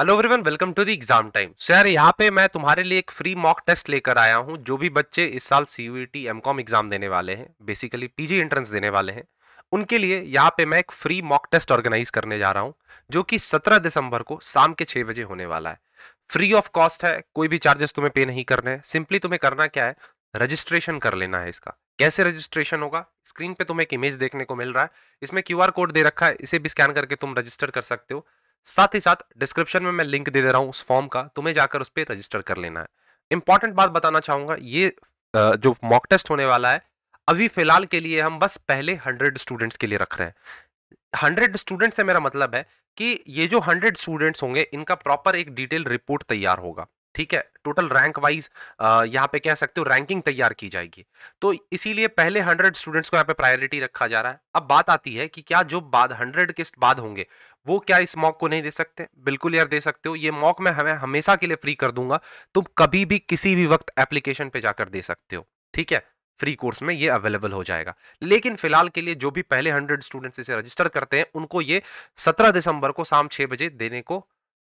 hello everyone welcome to the Exam Time sir यहाँ पे मैं तुम्हारे लिए एक फ्री मॉक टेस्ट लेकर आया हूँ जो भी बच्चे इस साल C U T M com exam देने वाले हैं बेसिकली पीजी एंट्रेंस देने वाले हैं उनके लिए यहाँ पे मैं एक फ्री मॉक टेस्ट ऑर्गेनाइज करने जा रहा हूँ जो कि सत्रह दिसंबर को शाम के छह बजे होने वाला है फ्री ऑफ कॉस्ट है कोई भी चार्जेस तुम्हें पे नहीं करने हैं सिंपली तुम्हें करना क्या है रजिस्ट्रेशन कर लेना है इसका कैसे रजिस्ट्रेशन होगा स्क्रीन पे तुम्हें एक इमेज देखने को मिल रहा है इसमें क्यूआर कोड दे रखा है इसे भी स्कैन करके तुम रजिस्टर कर सकते हो साथ ही साथ डिस्क्रिप्शन में मैं लिंक दे दे रहा हूँ उस फॉर्म का तुम्हें जाकर उस पर रजिस्टर कर लेना है इंपॉर्टेंट बात बताना चाहूंगा ये जो मॉक टेस्ट होने वाला है अभी फिलहाल के लिए हम बस पहले हंड्रेड स्टूडेंट्स के लिए रख रहे हैं हंड्रेड स्टूडेंट्स से मेरा मतलब है कि ये जो हंड्रेड स्टूडेंट्स होंगे इनका प्रॉपर एक डिटेल रिपोर्ट तैयार होगा ठीक है टोटल रैंक वाइज यहाँ पे कह सकते हो रैंकिंग तैयार की जाएगी तो इसीलिए पहले हंड्रेड स्टूडेंट्स को यहाँ पे प्रायोरिटी रखा जा रहा है अब बात आती है कि क्या जो बाद हंड्रेड के बाद होंगे वो क्या इस मॉक को नहीं दे सकते बिल्कुल यार दे सकते हो ये मॉक मैं हमें हमेशा के लिए फ्री कर दूंगा तुम कभी भी किसी भी वक्त एप्लीकेशन पे जाकर दे सकते हो ठीक है फ्री कोर्स में ये अवेलेबल हो जाएगा लेकिन फिलहाल के लिए जो भी पहले हंड्रेड स्टूडेंट्स इसे रजिस्टर करते हैं उनको ये सत्रह दिसंबर को शाम छः बजे देने को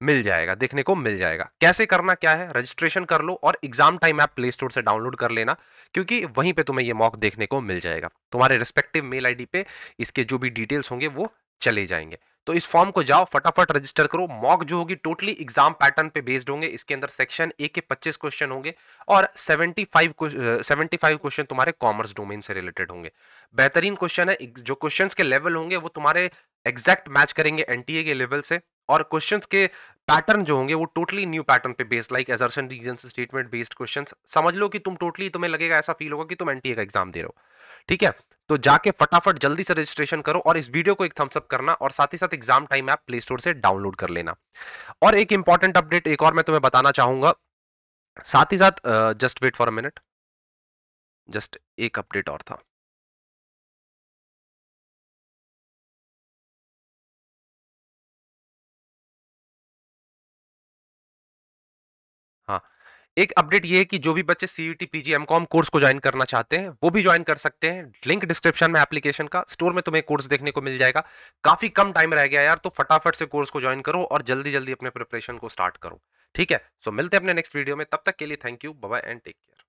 मिल जाएगा देखने को मिल जाएगा कैसे करना क्या है रजिस्ट्रेशन कर लो और Exam Time app Play Store से डाउनलोड कर लेना क्योंकि वहीं पे तुम्हें ये मॉक देखने को मिल जाएगा तुम्हारे रिस्पेक्टिव मेल आईडी पे इसके जो भी डिटेल्स होंगे वो चले जाएंगे तो इस फॉर्म को जाओ फटाफट रजिस्टर करो मॉक जो होगी टोटली एग्जाम पैटर्न पे बेस्ड होंगे इसके अंदर सेक्शन ए के 25 क्वेश्चन होंगे और 75 75 क्वेश्चन तुम्हारे कॉमर्स डोमेन से रिलेटेड होंगे बेहतरीन क्वेश्चन है जो क्वेश्चंस के लेवल होंगे वो तुम्हारे एग्जैक्ट मैच करेंगे एनटीए के लेवल से और क्वेश्चन के पैटर्न जो होंगे वो टोटली न्यू पैटर्न पे based like assertion reason statement based question समझ लो कि तुम टोटली तुम्हें लगेगा ऐसा फील होगा कि तुम एनटीए का एग्जाम दे रहे हो ठीक है तो जाके फटाफट जल्दी से रजिस्ट्रेशन करो और इस वीडियो को एक थम्सअप करना और साथ ही साथ Exam Time app Play Store से डाउनलोड कर लेना और एक इंपॉर्टेंट अपडेट एक और मैं तुम्हें बताना चाहूंगा साथ ही साथ just wait for a minute just एक अपडेट और था हाँ एक अपडेट ये है कि जो भी बच्चे सीईटी पीजी एमकॉम कोर्स को ज्वाइन करना चाहते हैं वो भी ज्वाइन कर सकते हैं लिंक डिस्क्रिप्शन में एप्लीकेशन का स्टोर में तुम्हें कोर्स देखने को मिल जाएगा काफी कम टाइम रह गया यार तो फटाफट से कोर्स को ज्वाइन करो और जल्दी जल्दी अपने प्रिपरेशन को स्टार्ट करो ठीक है सो मिलते हैं अपने नेक्स्ट वीडियो में तब तक के लिए thank you bye and take care